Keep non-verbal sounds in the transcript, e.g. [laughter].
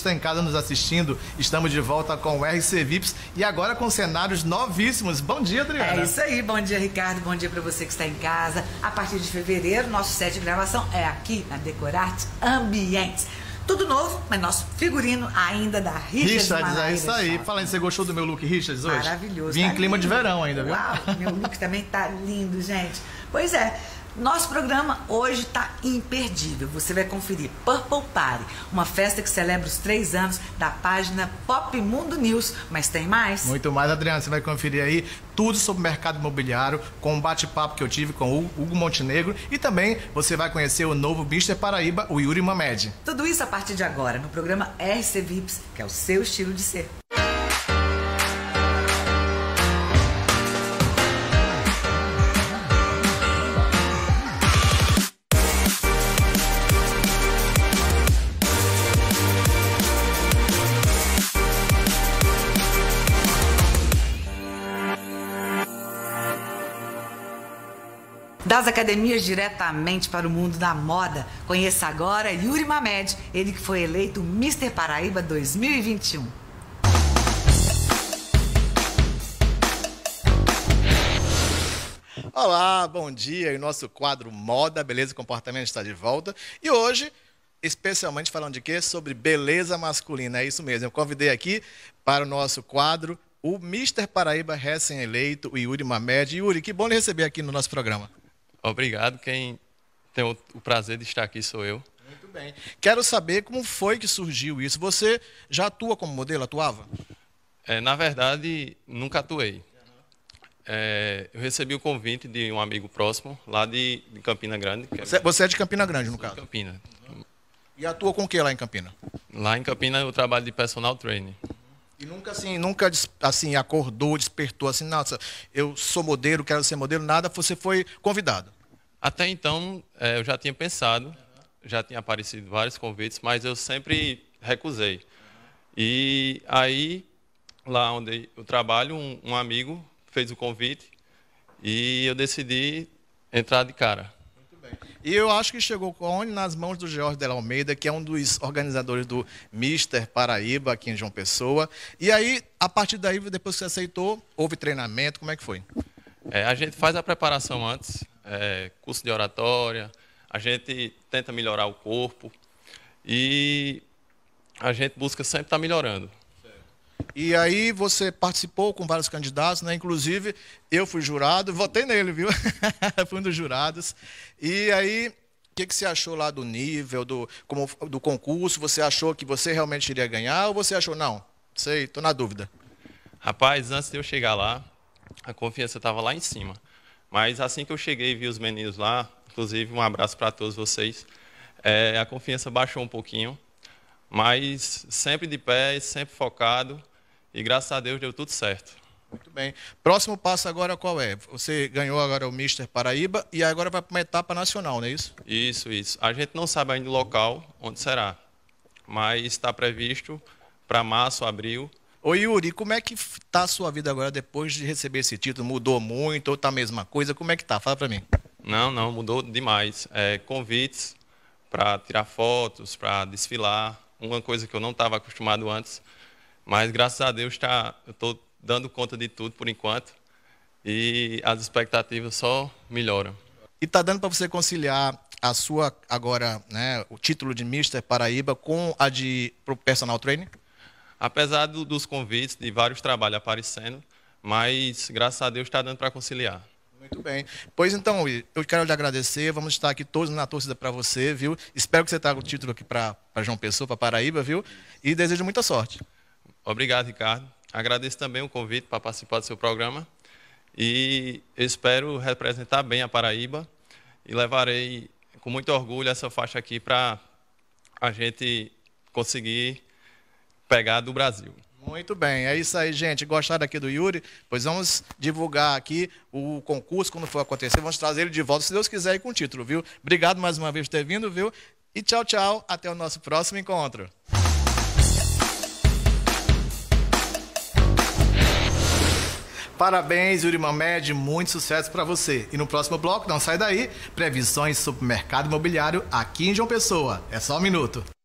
está em casa nos assistindo. Estamos de volta com o RC Vips e agora com cenários novíssimos. Bom dia, Adriana. É isso aí. Bom dia, Ricardo. Bom dia para você que está em casa. A partir de fevereiro, nosso set de gravação é aqui na Decorarte Ambientes. Tudo novo, mas nosso figurino ainda da Richards. Richards, é isso aí. Fala aí, você gostou do meu look Richards hoje? Maravilhoso. Vim tá em clima lindo. de verão ainda, viu? Uau, meu look também tá lindo, gente. Pois é, nosso programa hoje está imperdível. Você vai conferir Purple Party, uma festa que celebra os três anos da página Pop Mundo News. Mas tem mais? Muito mais, Adriana. Você vai conferir aí tudo sobre o mercado imobiliário, com um bate-papo que eu tive com o Hugo Montenegro e também você vai conhecer o novo Mister Paraíba, o Yuri Mamed. Tudo isso a partir de agora no programa RC Vips, que é o seu estilo de ser. Das academias diretamente para o mundo da moda. Conheça agora Yuri Mamed, ele que foi eleito Mr. Paraíba 2021. Olá, bom dia. O nosso quadro Moda, Beleza e Comportamento está de volta. E hoje especialmente falando de quê? Sobre beleza masculina. É isso mesmo. Eu convidei aqui para o nosso quadro o Mister Paraíba recém-eleito, o Yuri Mamed. Yuri, que bom lhe receber aqui no nosso programa. Obrigado. Quem tem o prazer de estar aqui sou eu. Muito bem. Quero saber como foi que surgiu isso. Você já atua como modelo? Atuava? É, na verdade, nunca atuei. É, eu recebi o convite de um amigo próximo, lá de, de Campina Grande. É você, é... você, é de Campina Grande, no caso? De Campina. Uhum. E atua com o que lá em Campina? Lá em Campina eu trabalho de personal training. E nunca assim, nunca assim acordou, despertou assim, nossa, eu sou modelo, quero ser modelo, nada, você foi convidado. Até então, é, eu já tinha pensado, já tinha aparecido vários convites, mas eu sempre recusei. E aí, lá onde eu trabalho, um, um amigo fez o convite e eu decidi entrar de cara. E eu acho que chegou onde? Nas mãos do Jorge Del Almeida, que é um dos organizadores do Mister Paraíba, aqui em João Pessoa. E aí, a partir daí, depois que você aceitou, houve treinamento, como é que foi? É, a gente faz a preparação antes, é, curso de oratória, a gente tenta melhorar o corpo e a gente busca sempre estar tá melhorando. E aí você participou com vários candidatos, né? Inclusive, eu fui jurado, votei nele, viu? [laughs] fui um dos jurados. E aí, o que, que você achou lá do nível, do, como, do concurso? Você achou que você realmente iria ganhar ou você achou, não, sei, estou na dúvida? Rapaz, antes de eu chegar lá, a confiança estava lá em cima. Mas assim que eu cheguei e vi os meninos lá, inclusive um abraço para todos vocês, é, a confiança baixou um pouquinho, mas sempre de pé, sempre focado, e graças a Deus deu tudo certo. Muito bem. Próximo passo agora qual é? Você ganhou agora o Mister Paraíba e agora vai para uma etapa nacional, não é isso? Isso, isso. A gente não sabe ainda o local onde será, mas está previsto para março, abril. Ô Yuri, como é que tá a sua vida agora depois de receber esse título? Mudou muito ou tá a mesma coisa? Como é que tá? Fala para mim. Não, não, mudou demais. É, convites para tirar fotos, para desfilar, uma coisa que eu não estava acostumado antes. Mas graças a Deus tá, eu estou dando conta de tudo por enquanto e as expectativas só melhoram. E tá dando para você conciliar a sua agora, né, o título de Mister Paraíba com a de pro personal trainer? apesar do, dos convites, de vários trabalhos aparecendo, mas graças a Deus está dando para conciliar. Muito bem. Pois então, eu quero lhe agradecer. Vamos estar aqui todos na torcida para você, viu? Espero que você traga o título aqui para João Pessoa, para Paraíba, viu? E desejo muita sorte. Obrigado, Ricardo. Agradeço também o convite para participar do seu programa. E espero representar bem a Paraíba e levarei com muito orgulho essa faixa aqui para a gente conseguir pegar do Brasil. Muito bem, é isso aí, gente. Gostaram aqui do Yuri? Pois vamos divulgar aqui o concurso quando for acontecer. Vamos trazer ele de volta, se Deus quiser, e com o título, viu? Obrigado mais uma vez por ter vindo, viu? E tchau, tchau. Até o nosso próximo encontro. Parabéns, Yuri Mamed, muito sucesso para você. E no próximo bloco, não sai daí, previsões supermercado imobiliário aqui em João Pessoa. É só um minuto.